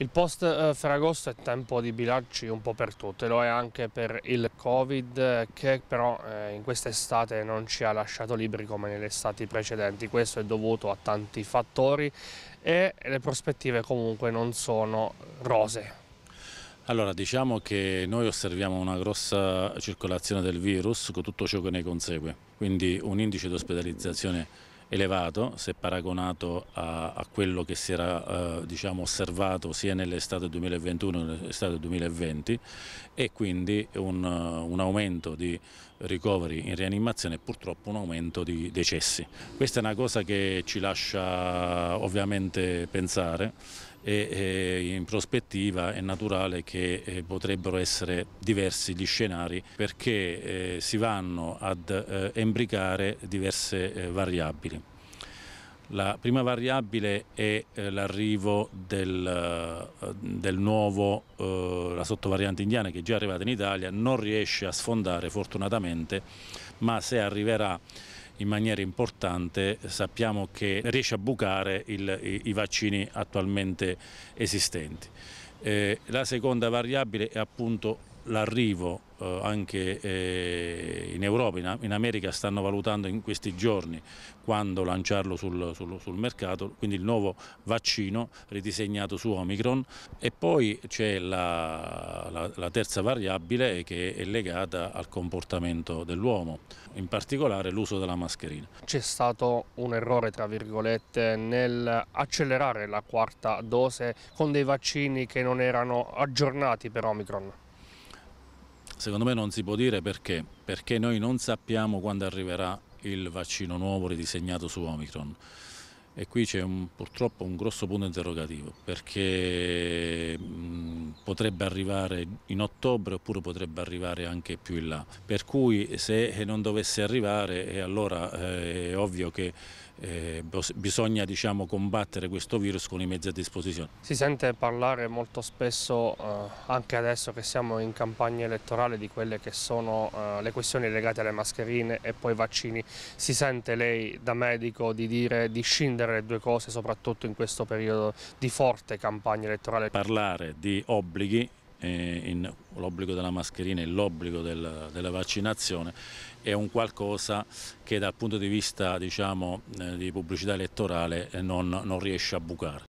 Il post eh, Ferragosto è tempo di bilanci un po' per tutte, lo è anche per il Covid che però eh, in quest'estate non ci ha lasciato libri come nelle estati precedenti, questo è dovuto a tanti fattori e le prospettive comunque non sono rose. Allora diciamo che noi osserviamo una grossa circolazione del virus con tutto ciò che ne consegue, quindi un indice di ospedalizzazione elevato se paragonato a, a quello che si era eh, diciamo osservato sia nell'estate 2021 che nell'estate 2020 e quindi un, un aumento di ricoveri in rianimazione e purtroppo un aumento di decessi. Questa è una cosa che ci lascia ovviamente pensare e, in prospettiva è naturale che eh, potrebbero essere diversi gli scenari perché eh, si vanno ad eh, embricare diverse eh, variabili. La prima variabile è l'arrivo del, del, nuovo, la sottovariante indiana che è già arrivata in Italia, non riesce a sfondare fortunatamente, ma se arriverà in maniera importante, sappiamo che riesce a bucare il, i, i vaccini attualmente esistenti. Eh, la seconda variabile è appunto l'arrivo eh, anche eh, in Europa, in, in, America stanno valutando in questi giorni quando lanciarlo sul, sul, sul mercato, quindi il nuovo vaccino ridisegnato su Omicron e poi c'è la, la, la terza variabile che è legata al comportamento dell'uomo, in particolare l'uso della mascherina. C'è stato un errore tra virgolette nel accelerare la quarta dose con dei vaccini che non erano aggiornati per Omicron? Secondo me non si può dire perché, perché noi non sappiamo quando arriverà il vaccino nuovo ridisegnato su Omicron. E qui c'è purtroppo un grosso punto interrogativo, perché mh, mm, potrebbe arrivare in ottobre oppure potrebbe arrivare anche più in là. Per cui se eh, non dovesse arrivare eh, allora eh, è ovvio che bisogna diciamo, combattere questo virus con i mezzi a disposizione. Si sente parlare molto spesso, anche adesso che siamo in campagna elettorale, di quelle che sono le questioni legate alle mascherine e poi ai vaccini. Si sente lei da medico di dire di scindere le due cose, soprattutto in questo periodo di forte campagna elettorale? Parlare di obbligo obblighi, eh, l'obbligo della mascherina e l'obbligo del, della vaccinazione, è un qualcosa che dal punto di vista diciamo, eh, di pubblicità elettorale eh, non, non riesce a bucare.